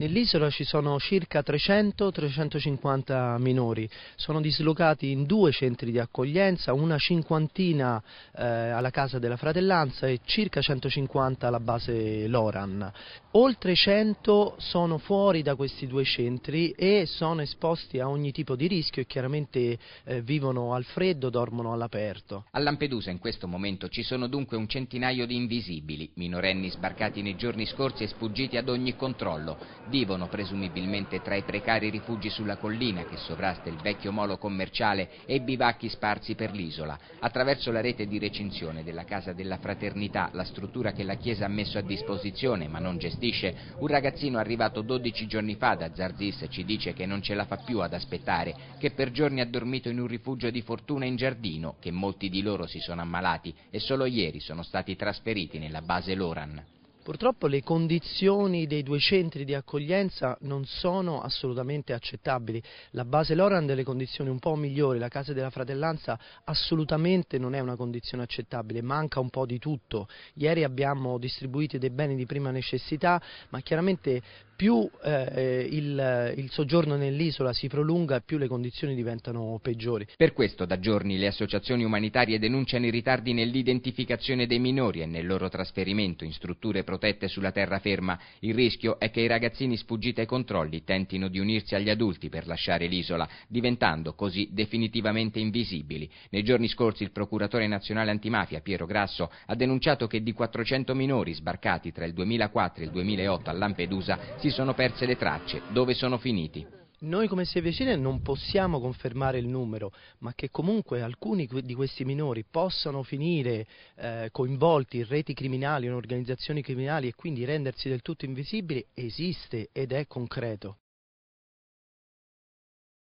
Nell'isola ci sono circa 300-350 minori, sono dislocati in due centri di accoglienza, una cinquantina eh, alla Casa della Fratellanza e circa 150 alla base Loran. Oltre 100 sono fuori da questi due centri e sono esposti a ogni tipo di rischio e chiaramente eh, vivono al freddo, dormono all'aperto. A Lampedusa in questo momento ci sono dunque un centinaio di invisibili, minorenni sbarcati nei giorni scorsi e sfuggiti ad ogni controllo Vivono presumibilmente tra i precari rifugi sulla collina che sovrasta il vecchio molo commerciale e i bivacchi sparsi per l'isola, attraverso la rete di recinzione della Casa della Fraternità, la struttura che la Chiesa ha messo a disposizione ma non gestisce, un ragazzino arrivato 12 giorni fa da Zarzis ci dice che non ce la fa più ad aspettare, che per giorni ha dormito in un rifugio di fortuna in giardino, che molti di loro si sono ammalati e solo ieri sono stati trasferiti nella base Loran. Purtroppo le condizioni dei due centri di accoglienza non sono assolutamente accettabili. La base Loran ha le condizioni un po' migliori, la Casa della Fratellanza assolutamente non è una condizione accettabile, manca un po' di tutto. Ieri abbiamo distribuito dei beni di prima necessità, ma chiaramente più eh, il, il soggiorno nell'isola si prolunga più le condizioni diventano peggiori. Per questo da giorni le associazioni umanitarie denunciano i ritardi nell'identificazione dei minori e nel loro trasferimento in strutture protette sulla terraferma. Il rischio è che i ragazzini sfuggiti ai controlli tentino di unirsi agli adulti per lasciare l'isola, diventando così definitivamente invisibili. Nei giorni scorsi il procuratore nazionale antimafia Piero Grasso ha denunciato che di 400 minori sbarcati tra il 2004 e il 2008 a Lampedusa si si sono perse le tracce, dove sono finiti. Noi come Sevecine non possiamo confermare il numero, ma che comunque alcuni di questi minori possano finire eh, coinvolti in reti criminali, in organizzazioni criminali e quindi rendersi del tutto invisibili esiste ed è concreto.